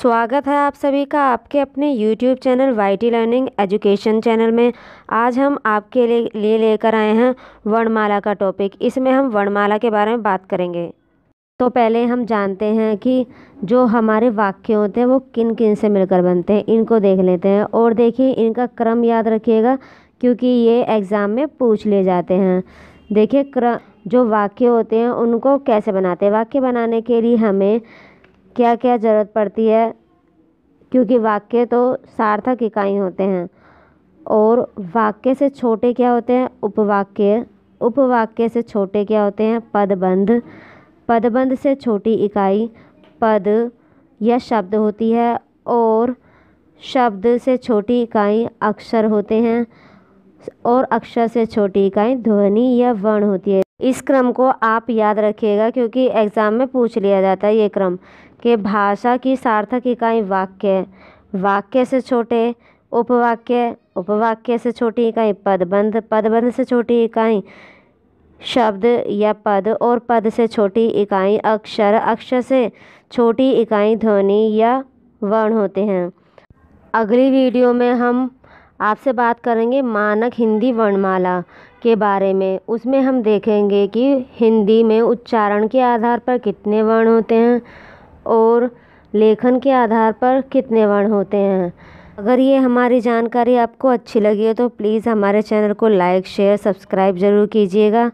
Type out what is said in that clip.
स्वागत है आप सभी का आपके अपने YouTube channel Y T learning education channel में आज हम आपके लिए लेकर आए हैं वर्णमाला का टॉपिक इसमें हम वर्णमाला के बारे में बात करेंगे तो पहले हम जानते हैं कि जो हमारे वाक्य होते हैं वो किन किन से मिलकर बनते हैं इनको देख लेते हैं और देखिए इनका क्रम याद रखिएगा क्योंकि ये एग्ज़ाम में पूछ ले जाते हैं देखिए क्र जो वाक्य होते हैं उनको कैसे बनाते हैं वाक्य बनाने के लिए हमें क्या क्या ज़रूरत पड़ती है क्योंकि वाक्य तो सार्थक इकाई होते हैं और वाक्य से छोटे क्या होते हैं उपवाक्य उपवाक्य से छोटे क्या होते हैं पदबंध पदबंध से छोटी इकाई पद या शब्द होती है और शब्द से छोटी इकाई अक्षर होते हैं और अक्षर से छोटी इकाई ध्वनि या वर्ण होती है इस क्रम को आप याद रखिएगा क्योंकि एग्ज़ाम में पूछ लिया जाता है ये क्रम कि भाषा की सार्थक इकाई वाक्य वाक्य से छोटे उपवाक्य उपवाक्य से छोटी इकाई पदबंध पदबंध से छोटी इकाई शब्द या पद और पद से छोटी इकाई अक्षर अक्षर से छोटी इकाई ध्वनि या वर्ण होते हैं अगली वीडियो में हम आपसे बात करेंगे मानक हिंदी वर्णमाला के बारे में उसमें हम देखेंगे कि हिंदी में उच्चारण के आधार पर कितने वर्ण होते हैं और लेखन के आधार पर कितने वर्ण होते हैं अगर ये हमारी जानकारी आपको अच्छी लगी हो तो प्लीज़ हमारे चैनल को लाइक शेयर सब्सक्राइब ज़रूर कीजिएगा